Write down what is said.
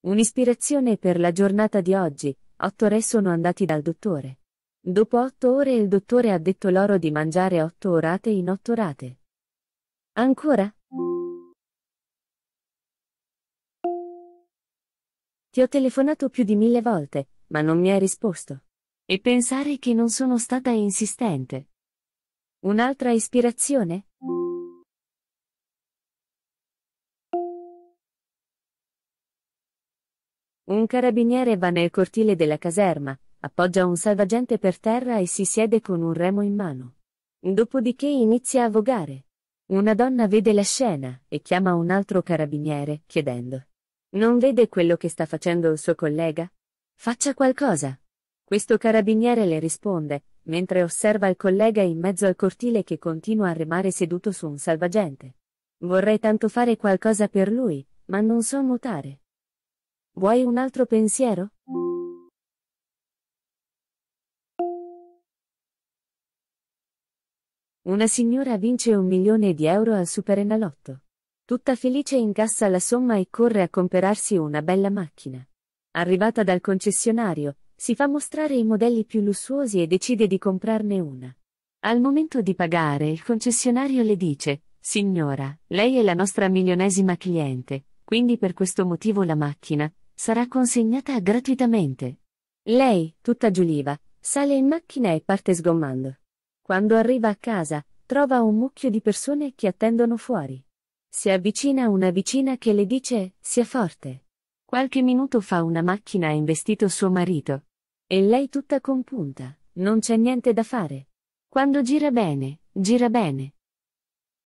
Un'ispirazione per la giornata di oggi, otto re sono andati dal dottore. Dopo otto ore il dottore ha detto loro di mangiare otto orate in otto rate. Ancora? Ti ho telefonato più di mille volte, ma non mi hai risposto. E pensare che non sono stata insistente. Un'altra ispirazione? Un carabiniere va nel cortile della caserma, appoggia un salvagente per terra e si siede con un remo in mano. Dopodiché inizia a vogare. Una donna vede la scena e chiama un altro carabiniere, chiedendo. Non vede quello che sta facendo il suo collega? Faccia qualcosa. Questo carabiniere le risponde, mentre osserva il collega in mezzo al cortile che continua a remare seduto su un salvagente. Vorrei tanto fare qualcosa per lui, ma non so nuotare. Vuoi un altro pensiero? Una signora vince un milione di euro al Superenalotto. Tutta felice incassa la somma e corre a comperarsi una bella macchina. Arrivata dal concessionario, si fa mostrare i modelli più lussuosi e decide di comprarne una. Al momento di pagare, il concessionario le dice, Signora, lei è la nostra milionesima cliente, quindi per questo motivo la macchina, sarà consegnata gratuitamente. Lei, tutta giuliva, sale in macchina e parte sgommando. Quando arriva a casa, trova un mucchio di persone che attendono fuori. Si avvicina una vicina che le dice, sia forte. Qualche minuto fa una macchina ha investito suo marito. E lei tutta compunta, non c'è niente da fare. Quando gira bene, gira bene.